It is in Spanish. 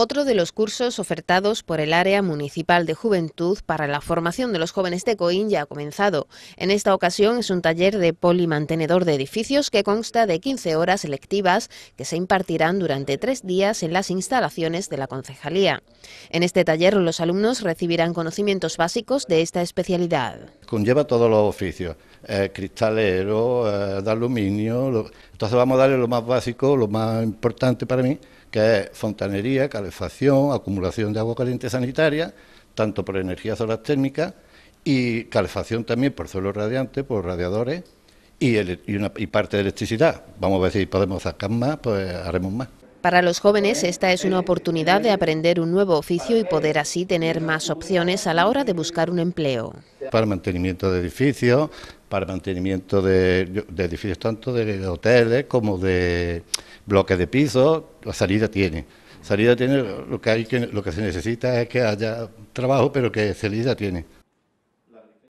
Otro de los cursos ofertados por el Área Municipal de Juventud para la formación de los jóvenes de Coín ya ha comenzado. En esta ocasión es un taller de polimantenedor de edificios que consta de 15 horas selectivas que se impartirán durante tres días en las instalaciones de la concejalía. En este taller los alumnos recibirán conocimientos básicos de esta especialidad conlleva todos los oficios, eh, cristalero, eh, de aluminio. entonces vamos a darle lo más básico, lo más importante para mí, que es fontanería, calefacción, acumulación de agua caliente sanitaria, tanto por energía solar térmica y calefacción también por suelo radiante, por radiadores y, una, y parte de electricidad. Vamos a ver si podemos sacar más, pues haremos más. Para los jóvenes esta es una oportunidad de aprender un nuevo oficio y poder así tener más opciones a la hora de buscar un empleo. Para mantenimiento de edificios, para mantenimiento de, edificios tanto de hoteles como de bloques de piso, la salida tiene. Salida tiene, lo que, hay, lo que se necesita es que haya trabajo, pero que salida tiene.